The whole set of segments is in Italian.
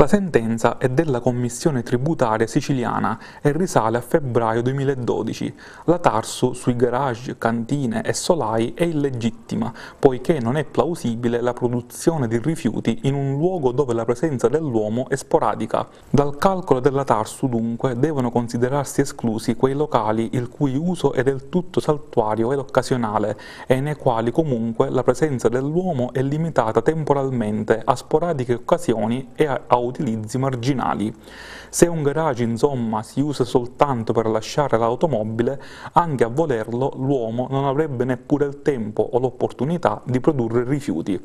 La sentenza è della Commissione tributaria siciliana e risale a febbraio 2012. La Tarsu sui garage, cantine e solai è illegittima, poiché non è plausibile la produzione di rifiuti in un luogo dove la presenza dell'uomo è sporadica. Dal calcolo della Tarsu, dunque, devono considerarsi esclusi quei locali il cui uso è del tutto saltuario ed occasionale e nei quali comunque la presenza dell'uomo è limitata temporalmente a sporadiche occasioni e a utilizzi marginali. Se un garage insomma si usa soltanto per lasciare l'automobile, anche a volerlo l'uomo non avrebbe neppure il tempo o l'opportunità di produrre rifiuti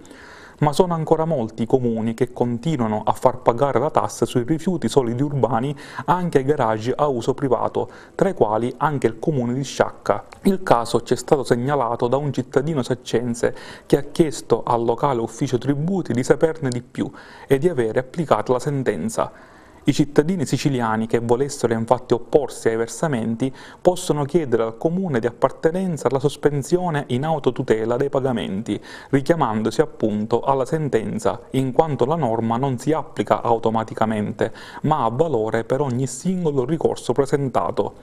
ma sono ancora molti i comuni che continuano a far pagare la tassa sui rifiuti solidi urbani anche ai garage a uso privato, tra i quali anche il comune di Sciacca. Il caso ci è stato segnalato da un cittadino saccense che ha chiesto al locale ufficio tributi di saperne di più e di avere applicato la sentenza. I cittadini siciliani che volessero infatti opporsi ai versamenti possono chiedere al comune di appartenenza la sospensione in autotutela dei pagamenti, richiamandosi appunto alla sentenza, in quanto la norma non si applica automaticamente, ma ha valore per ogni singolo ricorso presentato.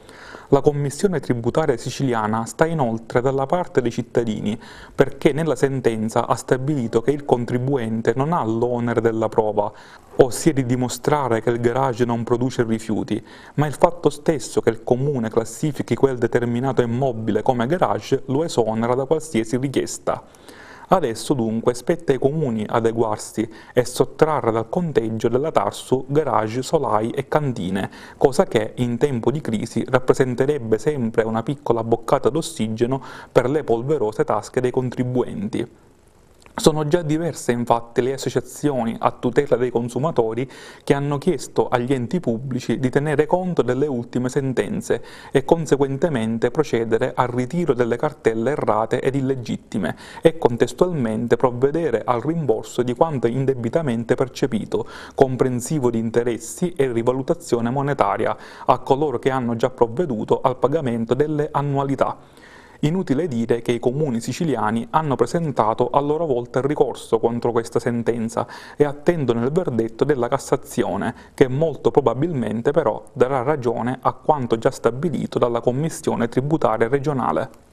La Commissione tributaria siciliana sta inoltre dalla parte dei cittadini perché nella sentenza ha stabilito che il contribuente non ha l'onere della prova, ossia di dimostrare che il garage non produce rifiuti, ma il fatto stesso che il comune classifichi quel determinato immobile come garage lo esonera da qualsiasi richiesta. Adesso dunque spetta ai comuni adeguarsi e sottrarre dal conteggio della Tarsu garage, solai e cantine, cosa che in tempo di crisi rappresenterebbe sempre una piccola boccata d'ossigeno per le polverose tasche dei contribuenti. Sono già diverse infatti le associazioni a tutela dei consumatori che hanno chiesto agli enti pubblici di tenere conto delle ultime sentenze e conseguentemente procedere al ritiro delle cartelle errate ed illegittime e contestualmente provvedere al rimborso di quanto indebitamente percepito, comprensivo di interessi e rivalutazione monetaria, a coloro che hanno già provveduto al pagamento delle annualità. Inutile dire che i comuni siciliani hanno presentato a loro volta il ricorso contro questa sentenza e attendono il verdetto della Cassazione, che molto probabilmente però darà ragione a quanto già stabilito dalla Commissione tributaria regionale.